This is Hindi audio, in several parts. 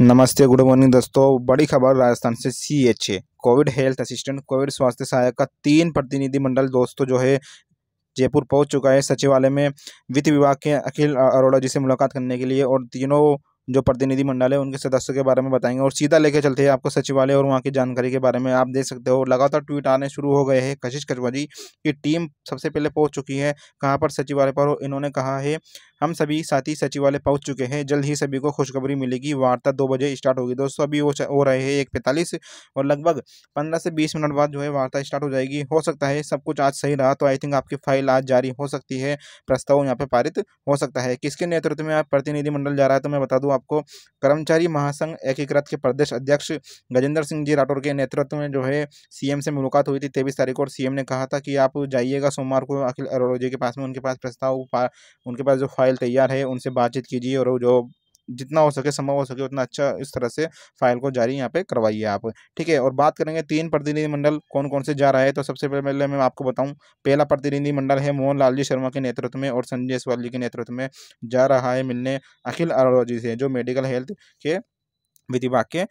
नमस्ते गुड मॉर्निंग दोस्तों बड़ी खबर राजस्थान से C H A covid health assistant covid स्वास्थ्य सहायक का तीन प्रतिनिधिमंडल दोस्तों जो है जयपुर पहुंच चुका है सचिवालय में वित्त विभाग के अखिल अरोड़ा जी से मुलाकात करने के लिए और तीनों जो प्रतिनिधिमंडल है उनके सदस्यों के बारे में बताएंगे और सीधा लेके चलते हैं आपको सचिवालय और वहाँ की जानकारी के बारे में आप देख सकते हो लगातार ट्वीट आने शुरू हो गए हैं कशिश कचवा जी की टीम सबसे पहले पहुँच चुकी है कहाँ पर सचिवालय पर इन्होंने कहा है हम सभी साथी सचिवालय पहुंच चुके हैं जल्द ही सभी को खुशखबरी मिलेगी वार्ता दो बजे स्टार्ट होगी दोस्तों अभी वो हो रहे हैं एक पैंतालीस और लगभग पंद्रह से बीस मिनट बाद जो है वार्ता स्टार्ट हो जाएगी हो सकता है सब कुछ आज सही रहा तो आई थिंक आपकी फाइल आज जारी हो सकती है प्रस्ताव यहाँ पर पारित हो सकता है किसके नेतृत्व में आप प्रतिनिधिमंडल जा रहा है तो मैं बता दूँ आपको कर्मचारी महासंघ एकीकृत के प्रदेश अध्यक्ष गजेंद्र सिंह जी राठौर के नेतृत्व में जो है सीएम से मुलाकात हुई थी तेईस तारीख को और सीएम ने कहा था कि आप जाइएगा सोमवार को अखिल अरोड़ा जी के पास में उनके पास प्रस्ताव उनके पास जो फाइल फाइल तैयार है उनसे बातचीत कीजिए और जो जितना हो सके संभव हो सके उतना अच्छा इस तरह से फाइल को जारी यहाँ पे करवाइए आप ठीक है और बात करेंगे तीन प्रतिनिधिमंडल कौन कौन से जा रहा है तो सबसे पहले मैं आपको बताऊं पहला प्रतिनिधिमंडल है मोहन लाल जी शर्मा के नेतृत्व में और संजय सवाल जी के नेतृत्व में जा रहा है मिलने अखिल अरोड़ा जी से जो मेडिकल हेल्थ के विभाग के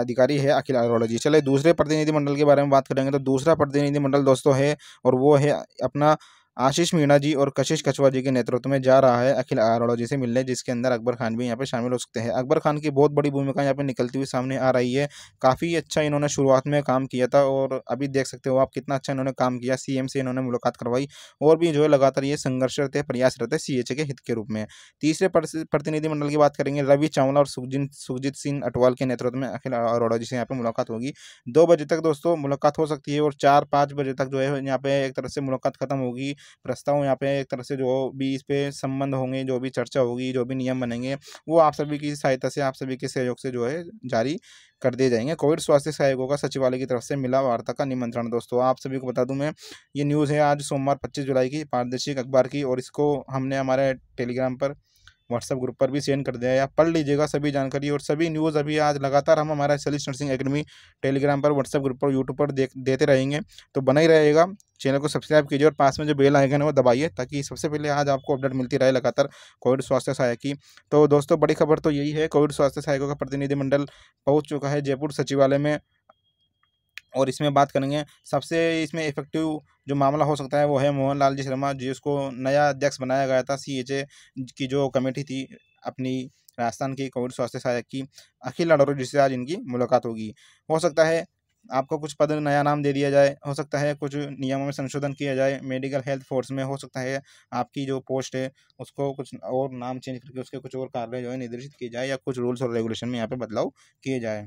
अधिकारी है अखिल अरोड़ा जी चले दूसरे प्रतिनिधिमंडल के बारे में बात करेंगे तो दूसरा प्रतिनिधिमंडल दोस्तों है और वो है अपना आशीष मीणा जी और कशिश कछवा जी के नेतृत्व में जा रहा है अखिल अरोड़ा जी से मिलने जिसके अंदर अकबर खान भी यहाँ पे शामिल हो सकते हैं अकबर खान की बहुत बड़ी भूमिका यहाँ पे निकलती हुई सामने आ रही है काफ़ी अच्छा इन्होंने शुरुआत में काम किया था और अभी देख सकते हो आप कितना अच्छा इन्होंने काम किया सी से इन्होंने मुलाकात करवाई और भी जो है लगातार ये संघर्षरत है प्रयासरत है सी के हित के रूप में तीसरे प्रतिनिधिमंडल की बात करेंगे रवि चावला और सुखजिन सुखजीत सिंह अटवाल के नेतृत्व में अखिल अरोड़ा जी से यहाँ पर मुलाकात होगी दो बजे तक दोस्तों मुलाकात हो सकती है और चार पाँच बजे तक जो है यहाँ पे एक तरह से मुलाकात खत्म होगी प्रस्ताव यहाँ पे एक तरह से जो भी इस पर संबंध होंगे जो भी चर्चा होगी जो भी नियम बनेंगे वो आप सभी की सहायता से आप सभी के सहयोग से जो है जारी कर दिए जाएंगे कोविड स्वास्थ्य सहयोगों का सचिवालय की तरफ से मिला वार्ता का निमंत्रण दोस्तों आप सभी को बता दूं मैं ये न्यूज़ है आज सोमवार 25 जुलाई की पारदर्शिक अखबार की और इसको हमने हमारे टेलीग्राम पर व्हाट्सएप ग्रुप पर भी सेंड कर दिया है आप पढ़ लीजिएगा सभी जानकारी और सभी न्यूज़ अभी आज लगातार हम हमारा सलीस नर्सिंग अकेडमी टेलीग्राम पर व्हाट्सएप ग्रुप पर यूट्यूब पर देख देते रहेंगे तो बना ही रहेगा चैनल को सब्सक्राइब कीजिए और पास में जो बेल आइकन है वो दबाइए ताकि सबसे पहले आज आपको अपडेट मिलती रहे लगातार कोविड स्वास्थ्य सहायक की तो दोस्तों बड़ी खबर तो यही है कोविड स्वास्थ्य सहायकों का प्रतिनिधिमंडल पहुँच चुका है जयपुर सचिवालय में और इसमें बात करेंगे सबसे इसमें इफेक्टिव जो मामला हो सकता है वो है मोहन लाल जी शर्मा जिसको नया अध्यक्ष बनाया गया था सी की जो कमेटी थी अपनी राजस्थान की कोविड स्वास्थ्य सहायक की अखिल लाडोरो जिससे आज इनकी मुलाकात होगी हो सकता है आपको कुछ पद नया नाम दे दिया जाए हो सकता है कुछ नियमों में संशोधन किया जाए मेडिकल हेल्थ फोर्स में हो सकता है आपकी जो पोस्ट है उसको कुछ और नाम चेंज करके उसके कुछ और कार्य जो है निर्देशित किए जाए या कुछ रूल्स और रेगुलेशन में यहाँ पर बदलाव किए जाए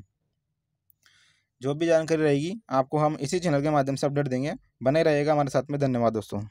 जो भी जानकारी रहेगी आपको हम इसी चैनल के माध्यम से अपडेट देंगे बने रहेगा हमारे साथ में धन्यवाद दोस्तों